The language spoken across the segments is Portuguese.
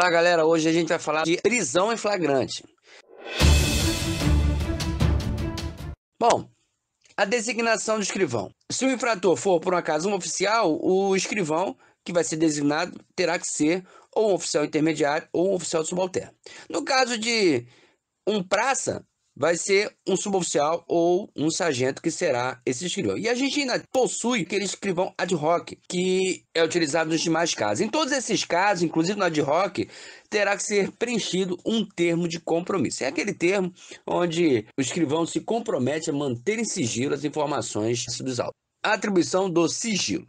Olá, galera. Hoje a gente vai falar de prisão em flagrante. Bom, a designação do escrivão. Se o infrator for, por um acaso, um oficial, o escrivão que vai ser designado terá que ser ou um oficial intermediário ou um oficial subalterno. No caso de um praça, vai ser um suboficial ou um sargento que será esse escrivão. E a gente ainda possui aquele escrivão ad hoc, que é utilizado nos demais casos. Em todos esses casos, inclusive no ad hoc, terá que ser preenchido um termo de compromisso. É aquele termo onde o escrivão se compromete a manter em sigilo as informações dos autos. A atribuição do sigilo.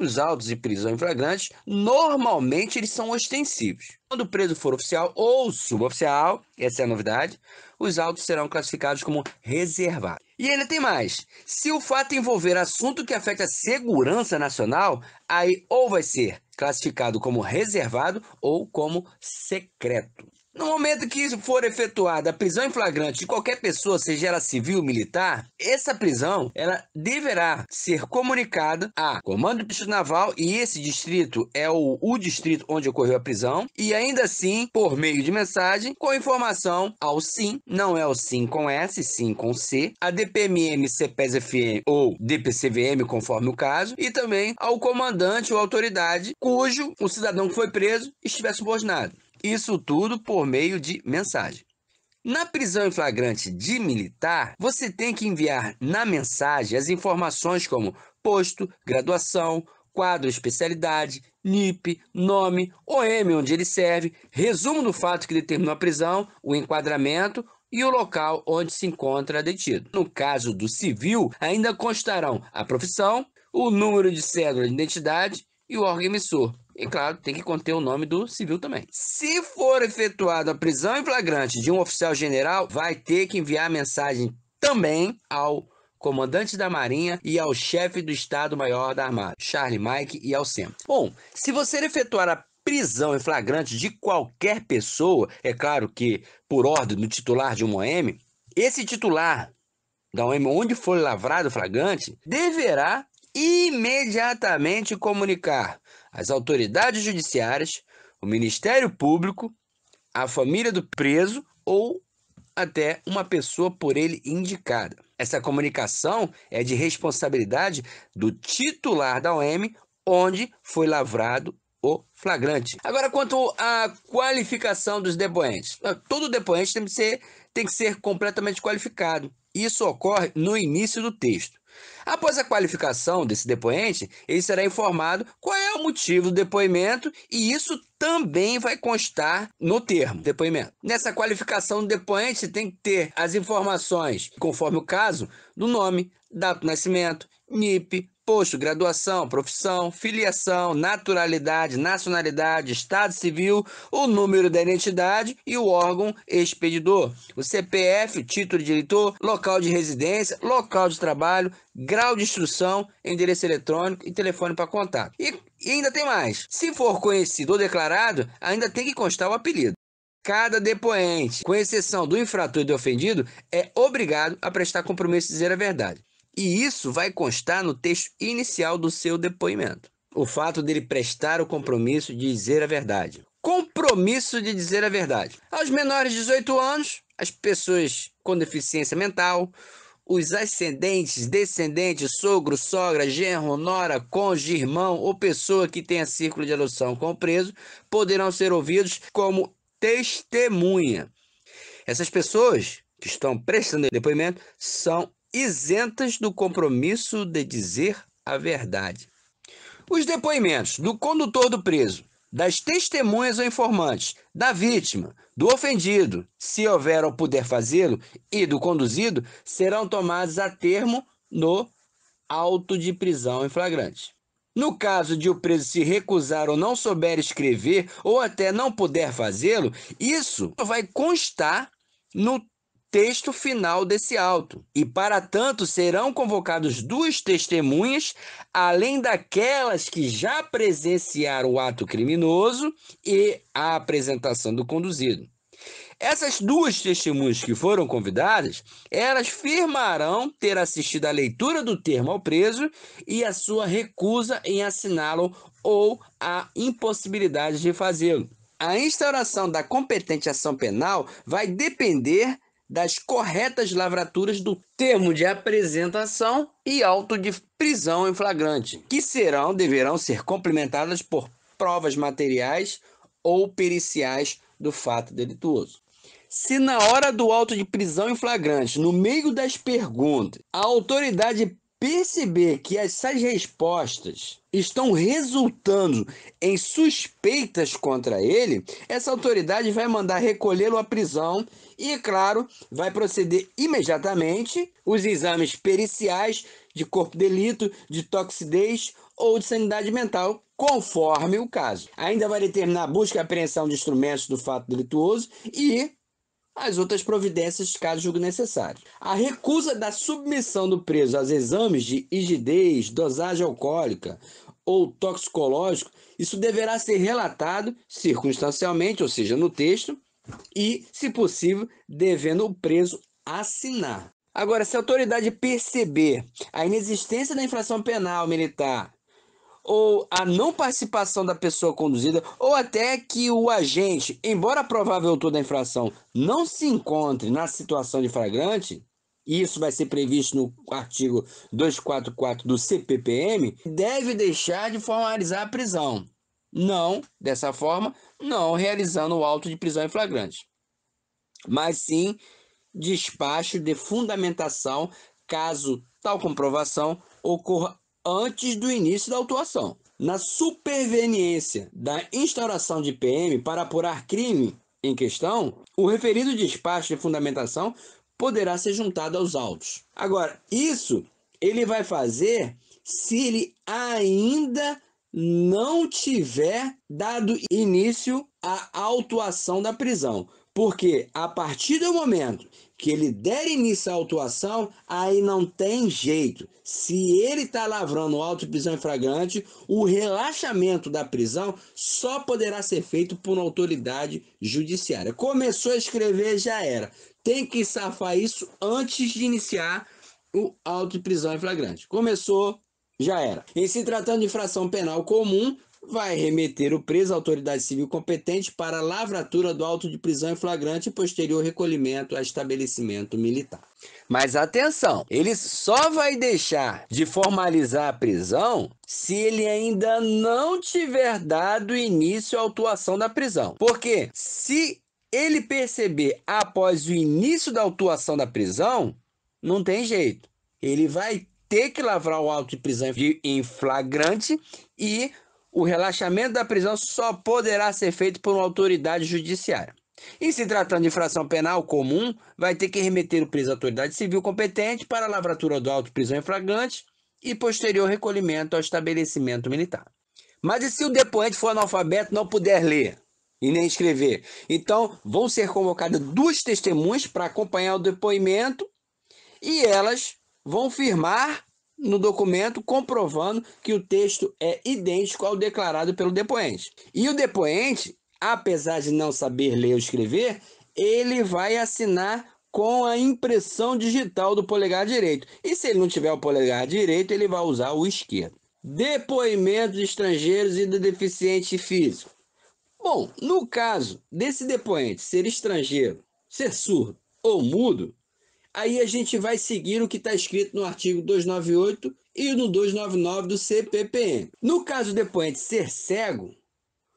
Os autos de prisão em flagrante, normalmente eles são ostensivos. Quando o preso for oficial ou suboficial, essa é a novidade, os autos serão classificados como reservados. E ainda tem mais. Se o fato envolver assunto que afeta a segurança nacional, aí ou vai ser classificado como reservado ou como secreto. No momento que for efetuada a prisão em flagrante de qualquer pessoa, seja ela civil ou militar, essa prisão ela deverá ser comunicada a Comando do Distrito Naval e esse distrito é o, o distrito onde ocorreu a prisão e ainda assim por meio de mensagem com informação ao SIM, não é o SIM com S, SIM com C, a DPMM, CPES-FM ou DPCVM conforme o caso e também ao comandante ou autoridade cujo o cidadão que foi preso estiver subordinado. Isso tudo por meio de mensagem. Na prisão em flagrante de militar, você tem que enviar na mensagem as informações como posto, graduação, quadro, especialidade, NIP, nome, OM onde ele serve, resumo do fato que determinou a prisão, o enquadramento e o local onde se encontra detido. No caso do civil, ainda constarão a profissão, o número de cédula de identidade e o órgão emissor. E claro, tem que conter o nome do civil também. Se for efetuada a prisão em flagrante de um oficial general, vai ter que enviar mensagem também ao comandante da Marinha e ao chefe do Estado-Maior da Armada, Charlie Mike e ao SEM. Bom, se você efetuar a prisão em flagrante de qualquer pessoa, é claro que por ordem do titular de uma OM, esse titular da OM onde for lavrado o flagrante deverá imediatamente comunicar as autoridades judiciárias, o Ministério Público, a família do preso ou até uma pessoa por ele indicada. Essa comunicação é de responsabilidade do titular da OM, onde foi lavrado o flagrante. Agora, quanto à qualificação dos depoentes. Ah, todo depoente tem que ser, tem que ser completamente qualificado. Isso ocorre no início do texto. Após a qualificação desse depoente, ele será informado qual é o motivo do depoimento e isso também vai constar no termo depoimento. Nessa qualificação do depoente, tem que ter as informações, conforme o caso, do nome, data de nascimento, NIP, posto, graduação, profissão, filiação, naturalidade, nacionalidade, estado civil, o número da identidade e o órgão expedidor, o CPF, título de eleitor, local de residência, local de trabalho, grau de instrução, endereço eletrônico e telefone para contato. E, e ainda tem mais: se for conhecido ou declarado, ainda tem que constar o apelido. Cada depoente, com exceção do infrator e do ofendido, é obrigado a prestar compromisso e dizer a verdade. E isso vai constar no texto inicial do seu depoimento. O fato dele prestar o compromisso de dizer a verdade. Compromisso de dizer a verdade. Aos menores de 18 anos, as pessoas com deficiência mental, os ascendentes, descendentes, sogro, sogra, genro, nora, cônjuge, irmão ou pessoa que tenha círculo de adoção com o preso poderão ser ouvidos como testemunha. Essas pessoas que estão prestando depoimento são isentas do compromisso de dizer a verdade. Os depoimentos do condutor do preso, das testemunhas ou informantes, da vítima, do ofendido, se houver ou puder fazê-lo, e do conduzido, serão tomados a termo no auto de prisão em flagrante. No caso de o preso se recusar ou não souber escrever, ou até não puder fazê-lo, isso vai constar no texto final desse auto. E, para tanto, serão convocados duas testemunhas, além daquelas que já presenciaram o ato criminoso e a apresentação do conduzido. Essas duas testemunhas que foram convidadas, elas firmarão ter assistido à leitura do termo ao preso e a sua recusa em assiná-lo ou a impossibilidade de fazê-lo. A instauração da competente ação penal vai depender das corretas lavraturas do termo de apresentação e auto de prisão em flagrante, que serão deverão ser complementadas por provas materiais ou periciais do fato delituoso. Se na hora do auto de prisão em flagrante, no meio das perguntas, a autoridade Perceber que essas respostas estão resultando em suspeitas contra ele, essa autoridade vai mandar recolhê-lo à prisão e, é claro, vai proceder imediatamente os exames periciais de corpo de delito, de toxidez ou de sanidade mental, conforme o caso. Ainda vai determinar a busca e apreensão de instrumentos do fato delituoso e as outras providências caso julgue necessário. A recusa da submissão do preso aos exames de rigidez, dosagem alcoólica ou toxicológico, isso deverá ser relatado circunstancialmente, ou seja, no texto, e, se possível, devendo o preso assinar. Agora, se a autoridade perceber a inexistência da infração penal militar ou a não participação da pessoa conduzida, ou até que o agente, embora provável toda a infração, não se encontre na situação de flagrante, e isso vai ser previsto no artigo 244 do CPPM, deve deixar de formalizar a prisão. Não, dessa forma, não realizando o auto de prisão em flagrante. Mas sim despacho de fundamentação caso tal comprovação ocorra antes do início da autuação. Na superveniência da instauração de PM para apurar crime em questão, o referido despacho de fundamentação poderá ser juntado aos autos. Agora, isso ele vai fazer se ele ainda não tiver dado início à autuação da prisão. Porque a partir do momento que ele der início à autuação, aí não tem jeito. Se ele está lavrando auto de prisão em flagrante, o relaxamento da prisão só poderá ser feito por uma autoridade judiciária. Começou a escrever, já era. Tem que safar isso antes de iniciar o auto de prisão em flagrante. Começou, já era. Em se tratando de infração penal comum, vai remeter o preso à autoridade civil competente para lavratura do auto de prisão em flagrante e posterior recolhimento a estabelecimento militar. Mas atenção, ele só vai deixar de formalizar a prisão se ele ainda não tiver dado início à autuação da prisão. Porque se ele perceber após o início da autuação da prisão, não tem jeito. Ele vai ter que lavrar o auto de prisão em flagrante e o relaxamento da prisão só poderá ser feito por uma autoridade judiciária. E se tratando de infração penal comum, vai ter que remeter o preso à autoridade civil competente para a lavratura do auto de prisão em flagrante e posterior recolhimento ao estabelecimento militar. Mas e se o depoente for analfabeto não puder ler e nem escrever? Então, vão ser convocadas duas testemunhas para acompanhar o depoimento e elas vão firmar no documento comprovando que o texto é idêntico ao declarado pelo depoente. E o depoente, apesar de não saber ler ou escrever, ele vai assinar com a impressão digital do polegar direito. E se ele não tiver o polegar direito, ele vai usar o esquerdo. Depoimentos de estrangeiros e de deficiente físico. Bom, no caso desse depoente ser estrangeiro, ser surdo ou mudo, aí a gente vai seguir o que está escrito no artigo 298 e no 299 do CPPM. No caso do depoente ser cego,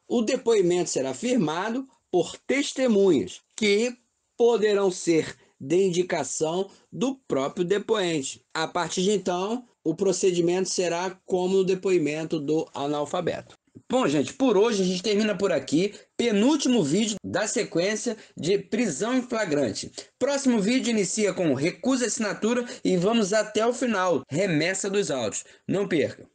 o depoimento será firmado por testemunhas que poderão ser de indicação do próprio depoente. A partir de então, o procedimento será como o depoimento do analfabeto. Bom, gente, por hoje a gente termina por aqui. Penúltimo vídeo da sequência de prisão em flagrante. Próximo vídeo inicia com recusa assinatura e vamos até o final. Remessa dos autos. Não perca!